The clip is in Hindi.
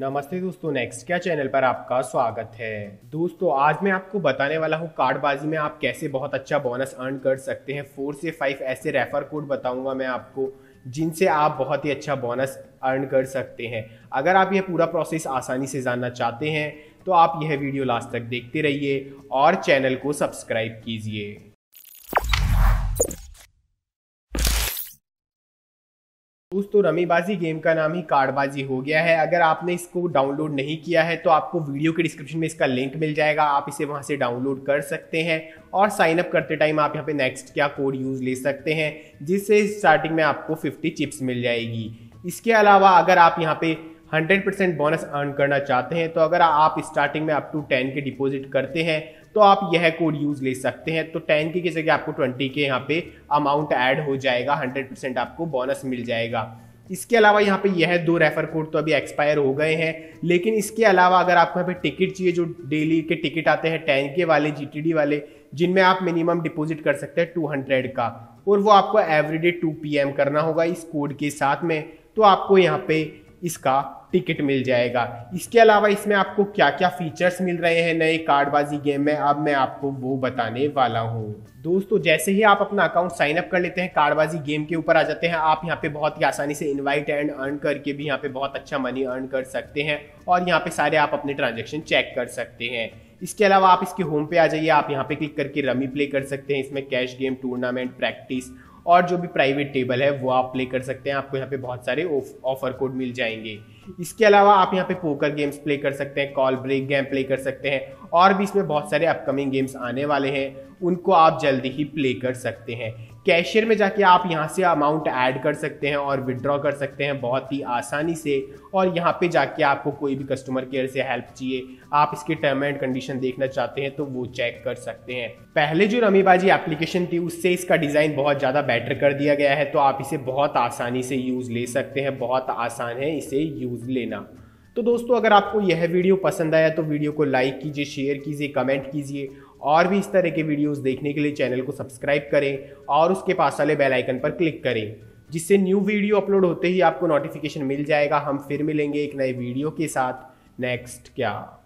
नमस्ते दोस्तों नेक्स्ट क्या चैनल पर आपका स्वागत है दोस्तों आज मैं आपको बताने वाला हूँ कार्डबाजी में आप कैसे बहुत अच्छा बोनस अर्न कर सकते हैं फोर से फाइव ऐसे रेफर कोड बताऊंगा मैं आपको जिनसे आप बहुत ही अच्छा बोनस अर्न कर सकते हैं अगर आप यह पूरा प्रोसेस आसानी से जानना चाहते हैं तो आप यह वीडियो लास्ट तक देखते रहिए और चैनल को सब्सक्राइब कीजिए दोस्त तो रमीबाजी गेम का नाम ही कार्डबाजी हो गया है अगर आपने इसको डाउनलोड नहीं किया है तो आपको वीडियो के डिस्क्रिप्शन में इसका लिंक मिल जाएगा आप इसे वहाँ से डाउनलोड कर सकते हैं और साइन अप करते टाइम आप यहाँ पे नेक्स्ट क्या कोड यूज़ ले सकते हैं जिससे स्टार्टिंग में आपको फिफ्टी चिप्स मिल जाएगी इसके अलावा अगर आप यहाँ पे हंड्रेड परसेंट बोनस अर्न करना चाहते हैं तो अगर आप स्टार्टिंग में अप टू टेन के डिपॉजिट करते हैं तो आप यह कोड यूज़ ले सकते हैं तो टेन के जगह आपको ट्वेंटी के यहाँ पे अमाउंट ऐड हो जाएगा हंड्रेड परसेंट आपको बोनस मिल जाएगा इसके अलावा यहाँ पे यह दो रेफर कोड तो अभी एक्सपायर हो गए हैं लेकिन इसके अलावा अगर आपको यहाँ पे टिकट चाहिए जो डेली के टिकट आते हैं टेन के वाले जीटीडी वाले जिनमें आप मिनिमम डिपॉजिट कर सकते हैं टू हंड्रेड का और वो आपको एवरीडे टू पीएम करना होगा इस कोड के साथ में तो आपको यहाँ पे इसका टिकट मिल जाएगा इसके अलावा इसमें आपको क्या क्या फीचर्स मिल रहे हैं नए कार्डबाजी गेम में अब मैं आपको वो बताने वाला हूँ दोस्तों जैसे ही आप अपना अकाउंट साइन अप कर लेते हैं कार्डबाजी गेम के ऊपर आ जाते हैं आप यहाँ पे बहुत ही आसानी से इनवाइट एंड अर्न करके भी यहाँ पे बहुत अच्छा मनी अर्न कर सकते हैं और यहाँ पे सारे आप अपने ट्रांजेक्शन चेक कर सकते हैं इसके अलावा आप इसके होम पे आ जाइए आप यहाँ पे क्लिक करके रमी प्ले कर सकते हैं इसमें कैश गेम टूर्नामेंट प्रैक्टिस और जो भी प्राइवेट टेबल है वो आप प्ले कर सकते हैं आपको यहाँ पे बहुत सारे ऑफर कोड मिल जाएंगे इसके अलावा आप यहाँ पे पोकर गेम्स प्ले कर सकते हैं कॉल ब्रेक गेम प्ले कर सकते हैं और भी इसमें बहुत सारे अपकमिंग गेम्स आने वाले हैं उनको आप जल्दी ही प्ले कर सकते हैं कैशियर में जाके आप यहाँ से अमाउंट ऐड कर सकते हैं और विड्रॉ कर सकते हैं बहुत ही आसानी से और यहाँ पे जाके आपको कोई भी कस्टमर केयर से हेल्प चाहिए आप इसके टर्म एंड कंडीशन देखना चाहते हैं तो वो चेक कर सकते हैं पहले जो रमीबाजी एप्लीकेशन थी उससे इसका डिज़ाइन बहुत ज़्यादा बेटर कर दिया गया है तो आप इसे बहुत आसानी से यूज़ ले सकते हैं बहुत आसान है इसे यूज़ लेना तो दोस्तों अगर आपको यह वीडियो पसंद आया तो वीडियो को लाइक कीजिए शेयर कीजिए कमेंट कीजिए और भी इस तरह के वीडियोस देखने के लिए चैनल को सब्सक्राइब करें और उसके पास वाले बेल आइकन पर क्लिक करें जिससे न्यू वीडियो अपलोड होते ही आपको नोटिफिकेशन मिल जाएगा हम फिर मिलेंगे एक नए वीडियो के साथ नेक्स्ट क्या